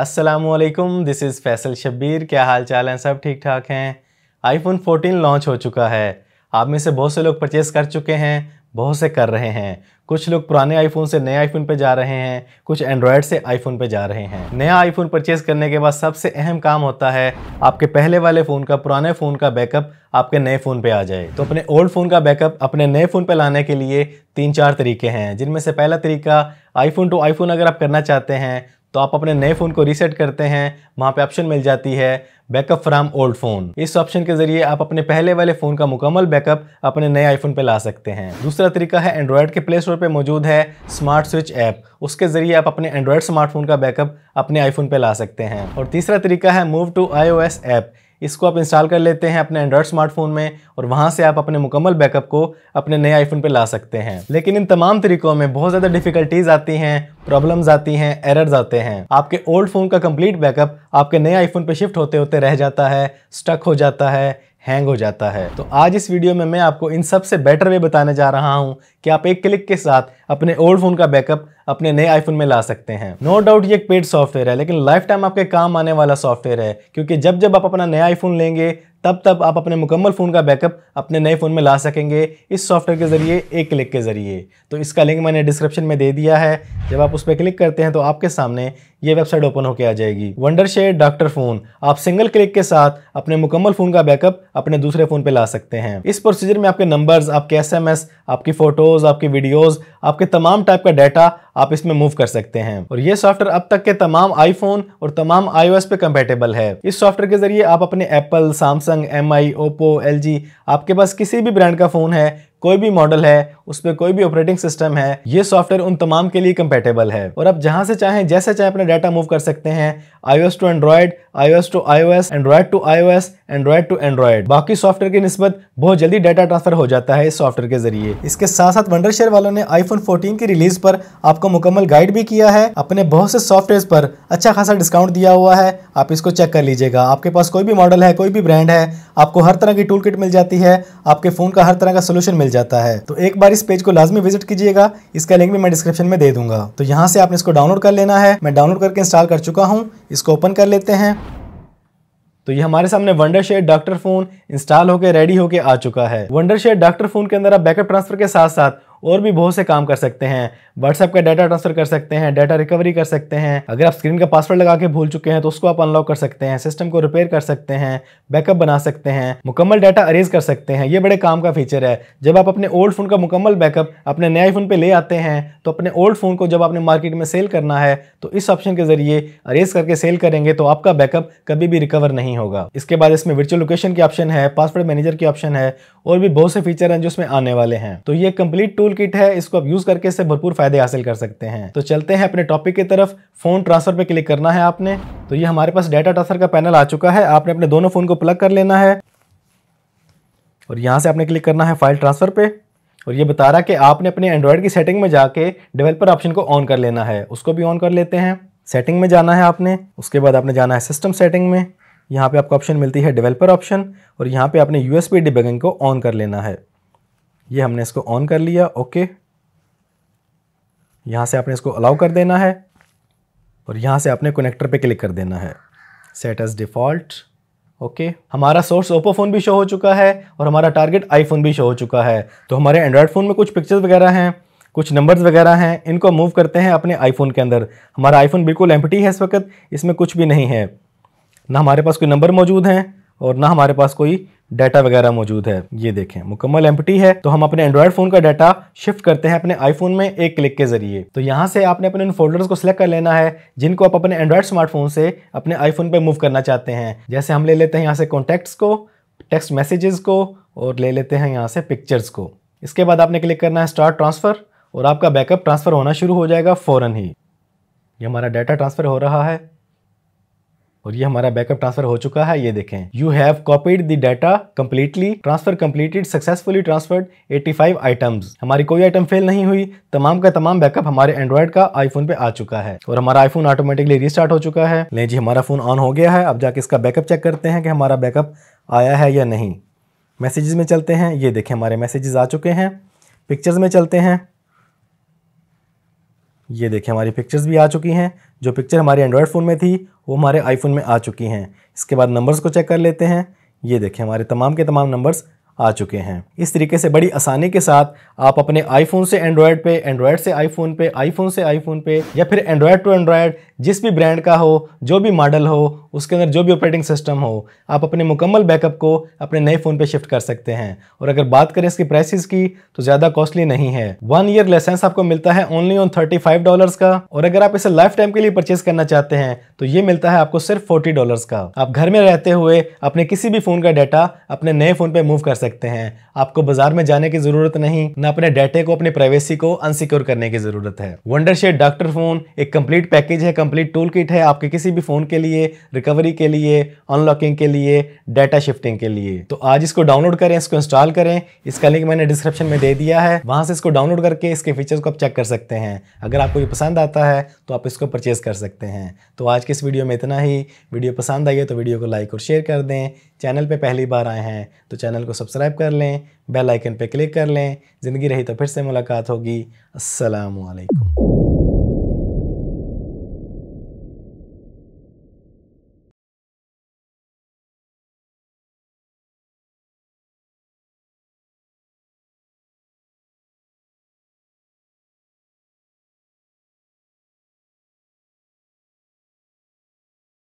Aslam this is Faisal Shabbir क्या हाल चाल हैं सब ठीक ठाक हैं आईफोन 14 लॉन्च हो चुका है आप में से बहुत से लोग परचेस कर चुके हैं बहुत से कर रहे हैं कुछ लोग पुराने आईफोन से नए आईफोन पे जा रहे हैं कुछ एंड्रॉयड से आईफोन पे जा रहे हैं नया आईफोन परचेस करने के बाद सबसे अहम काम होता है आपके पहले वाले फ़ोन का पुराने फ़ोन का बैकअप आपके नए फ़ोन पे आ जाए तो अपने ओल्ड फ़ोन का बैकअप अपने नए फ़ोन पे लाने के लिए तीन चार तरीके हैं जिनमें से पहला तरीका आईफोन टू आईफोन अगर आप करना चाहते हैं तो आप अपने नए फ़ोन को रीसेट करते हैं वहाँ पे ऑप्शन मिल जाती है बैकअप फ्राम ओल्ड फ़ोन इस ऑप्शन के ज़रिए आप अपने पहले वाले फ़ोन का मुकम्मल बैकअप अपने नए आईफोन पे ला सकते हैं दूसरा तरीका है एंड्रॉयड के प्ले स्टोर पर मौजूद है स्मार्ट स्विच ऐप उसके ज़रिए आप अपने एंड्रॉयड स्मार्टफोन का बैकअप अपने आईफोन पर ला सकते हैं और तीसरा तरीका है मूव टू आई ऐप इसको आप इंस्टॉल कर लेते हैं अपने एंड्रॉयड स्मार्टफोन में और वहाँ से आप अपने मुकम्मल बैकअप को अपने नए आईफोन पर ला सकते हैं लेकिन इन तमाम तरीकों में बहुत ज़्यादा डिफिकल्टीज आती हैं प्रॉब्लम्स आती हैं एरर्स आते हैं आपके ओल्ड फ़ोन का कंप्लीट बैकअप आपके नए आईफोन पर शिफ्ट होते होते रह जाता है स्टक हो जाता है हैंग हो जाता है तो आज इस वीडियो में मैं आपको इन सबसे बेटर वे बताने जा रहा हूँ कि आप एक क्लिक के साथ अपने ओल्ड फोन का बैकअप अपने नए आईफोन में ला सकते हैं नो no डाउट ये एक पेड सॉफ्टवेयर है लेकिन लाइफ टाइम आपके काम आने वाला सॉफ्टवेयर है क्योंकि जब जब आप अपना नया आईफोन लेंगे तब तब आप अपने मुकम्मल फ़ोन का बैकअप अपने नए फ़ोन में ला सकेंगे इस सॉफ्टवेयर के ज़रिए एक क्लिक के ज़रिए तो इसका लिंक मैंने डिस्क्रिप्शन में दे दिया है जब आप उस पर क्लिक करते हैं तो आपके सामने ये वेबसाइट ओपन होकर आ जाएगी वंडर शेयर डॉक्टर फ़ोन आप सिंगल क्लिक के साथ अपने मुकम्मल फ़ोन का बैकअप अपने दूसरे फ़ोन पर ला सकते हैं इस प्रोसीजर में आपके नंबर आपके एस आपकी फ़ोटो फोटोज़ आपकी वीडियोज़ आपके तमाम टाइप का डाटा आप इसमें मूव कर सकते हैं और ये सॉफ्टवेयर अब तक के तमाम आईफोन और तमाम आईओएस पे कंपेटेबल है इस सॉफ्टवेयर के जरिए आप अपने Apple Samsung M I Oppo L आपके पास किसी भी ब्रांड का फ़ोन है कोई भी मॉडल है उस पर कोई भी ऑपरेटिंग सिस्टम है ये सॉफ्टवेयर उन तमाम के लिए कंपेटेबल है और आप जहां से चाहें जैसे चाहे अपना डाटा मूव कर सकते हैं iOS to Android iOS to iOS Android to iOS Android to Android बाकी सॉफ्टवेयर की नस्बत बहुत जल्दी डाटा ट्रांसफर हो जाता है इस सॉफ्टवेयर के जरिए इसके साथ साथ वंडर शेयर वालों ने आईफोन फोर्टीन की रिलीज पर आपको मुकम्मल गाइड भी किया है अपने बहुत से सॉफ्टवेयर पर अच्छा खासा डिस्काउंट दिया हुआ है आप इसको चेक कर लीजिएगा आपके पास कोई भी मॉडल है कोई भी ब्रांड है आपको हर तरह की टूल मिल जाती है आपके फोन का हर तरह का सोल्यूशन मिल जाता है तो एक बार इस पेज को लाजमी विजिट कीजिएगा इसका लिंक भी मैं डिस्क्रिप्शन में दे दूंगा तो यहाँ से आपने इसको डाउनलोड कर लेना है मैं डाउनलोड करके इंस्टॉल कर चुका हूँ इसको ओपन कर लेते हैं तो ये हमारे सामने Wondershare doctor Phone install होकर रेडी होकर आ चुका है वंडर शेड डॉक्टर फोन के अंदर आप बैकअप ट्रांसफर के साथ साथ और भी बहुत से काम कर सकते हैं व्हाट्सएप का डाटा ट्रांसफर कर सकते हैं डाटा रिकवरी कर सकते हैं अगर आप स्क्रीन का पासवर्ड लगा के भूल चुके हैं तो उसको आप अनलॉक कर सकते हैं सिस्टम को रिपेयर कर सकते हैं बैकअप बना सकते हैं मुकम्मल डाटा अरेज कर सकते हैं ये बड़े काम का फीचर है जब आप अपने ओल्ड फोन का मुकम्मल बैकअप अपने नए फोन पर ले आते हैं तो अपने ओल्ड फोन को जब आपने मार्केट में सेल करना है तो इस ऑप्शन के जरिए अरेज करके सेल करेंगे तो आपका बैकअप कभी भी रिकवर नहीं होगा इसके बाद इसमें वर्चुअल लोकेशन की ऑप्शन है पासवर्ड मैनेजर की ऑप्शन है और भी बहुत से फीचर हैं जो इसमें आने वाले हैं तो ये कंप्लीट टूल टूल किट है इसको आप यूज करके इससे भरपूर फायदे हासिल कर सकते हैं तो चलते हैं अपने टॉपिक की तरफ फोन ट्रांसफर पे क्लिक करना है आपने तो ये हमारे पास डाटा ट्रांसफर का पैनल आ चुका है आपने अपने दोनों फोन को प्लग कर लेना है और यहाँ से आपने क्लिक करना है फाइल ट्रांसफर पे और ये बता रहा कि आपने अपने एंड्रॉयड की सेटिंग में जाके डेवलपर ऑप्शन को ऑन कर लेना है उसको भी ऑन कर लेते हैं सेटिंग में जाना है आपने उसके बाद आपने जाना है सिस्टम सेटिंग में यहाँ पे आपको ऑप्शन मिलती है डेवलपर ऑप्शन और यहाँ पे आपने यू एस को ऑन कर लेना है ये हमने इसको ऑन कर लिया ओके यहाँ से आपने इसको अलाउ कर देना है और यहाँ से आपने कनेक्टर पे क्लिक कर देना है सेट एज डिफ़ॉल्ट ओके हमारा सोर्स ओप्पो फ़ोन भी शो हो चुका है और हमारा टारगेट आईफोन भी शो हो चुका है तो हमारे एंड्रॉयड फ़ोन में कुछ पिक्चर्स वगैरह हैं कुछ नंबर्स वगैरह हैं इनको मूव करते हैं अपने आईफोन के अंदर हमारा आईफोन बिल्कुल एम्पटी है इस वक्त इसमें कुछ भी नहीं है ना हमारे पास कोई नंबर मौजूद हैं और ना हमारे पास कोई डाटा वगैरह मौजूद है ये देखें मुकम्मल एम है तो हम अपने एंड्रॉयड फ़ोन का डाटा शिफ्ट करते हैं अपने आईफोन में एक क्लिक के जरिए तो यहाँ से आपने अपने उन फोल्डर्स को सिलेक्ट कर लेना है जिनको आप अपने एंड्रॉयड स्मार्टफोन से अपने आईफोन पर मूव करना चाहते हैं जैसे हम ले लेते हैं यहाँ से कॉन्टैक्ट्स को टेक्स्ट मैसेजेस को और ले लेते हैं यहाँ से पिक्चर्स को इसके बाद आपने क्लिक करना है स्टार्ट ट्रांसफ़र और आपका बैकअप ट्रांसफ़र होना शुरू हो जाएगा फ़ौरन ही ये हमारा डाटा ट्रांसफ़र हो रहा है और ये हमारा बैकअप ट्रांसफर हो चुका है ये देखें you have copied the data completely transfer completed successfully transferred 85 items हमारी कोई आइटम फेल नहीं हुई तमाम का तमाम बैकअप हमारे एंड्रॉयड का आईफोन पे आ चुका है और हमारा आईफोन ऑटोमेटिकली रिस्टार्ट हो चुका है नहीं जी हमारा फोन ऑन हो गया है अब जाके इसका बैकअप चेक करते हैं कि हमारा बैकअप आया है या नहीं मैसेजेस में चलते हैं ये देखें हमारे मैसेजेस आ चुके हैं पिक्चर्स में चलते हैं ये देखें हमारी पिक्चर्स भी आ चुकी हैं जो पिक्चर हमारे एंड्रॉयड फ़ोन में थी वो हमारे आईफोन में आ चुकी हैं इसके बाद नंबर्स को चेक कर लेते हैं ये देखें हमारे तमाम के तमाम नंबर्स आ चुके हैं इस तरीके से बड़ी आसानी के साथ आप अपने आईफोन से एंड्रॉयड पे एंड्रॉयड से आईफोन पे आईफोन से आईफोन पे या फिर एंड्रॉयड टू एंड्रॉयड जिस भी ब्रांड का हो जो भी मॉडल हो उसके अंदर जो भी ऑपरेटिंग सिस्टम हो आप अपने मुकम्मल बैकअप को अपने नए फ़ोन पे शिफ्ट कर सकते हैं और अगर बात करें इसकी प्राइसिस की तो ज़्यादा कॉस्टली नहीं है वन ईयर लाइसेंस आपको मिलता है ओनली ऑन थर्टी फाइव का और अगर आप इसे लाइफ टाइम के लिए परचेज करना चाहते हैं तो ये मिलता है आपको सिर्फ फोर्टी का आप घर में रहते हुए अपने किसी भी फ़ोन का डाटा अपने नए फ़ोन पर मूव कर सकते हैं आपको बाजार में जाने की जरूरत नहीं न अपने डेटे को अपनी प्राइवेसी को अनसिक्योर करने की जरूरत है वंडर शेड डॉक्टर फोन एक कंप्लीट पैकेज है कंप्लीट टूल किट है आपके किसी भी फोन के लिए रिकवरी के लिए अनलॉकिंग के लिए डाटा शिफ्टिंग के लिए तो आज इसको डाउनलोड करें इसको इंस्टॉल करें इसका लिंक मैंने डिस्क्रिप्शन में दे दिया है वहां से इसको डाउनलोड करके इसके फीचर्स को आप चेक कर सकते हैं अगर आपको ये पसंद आता है तो आप इसको परचेज कर सकते हैं तो आज के इस वीडियो में इतना ही वीडियो पसंद आई है तो वीडियो को लाइक और शेयर कर दें चैनल पे पहली बार आए हैं तो चैनल को सब्सक्राइब कर लें बेल आइकन पे क्लिक कर लें ज़िंदगी रही तो फिर से मुलाकात होगी असलकम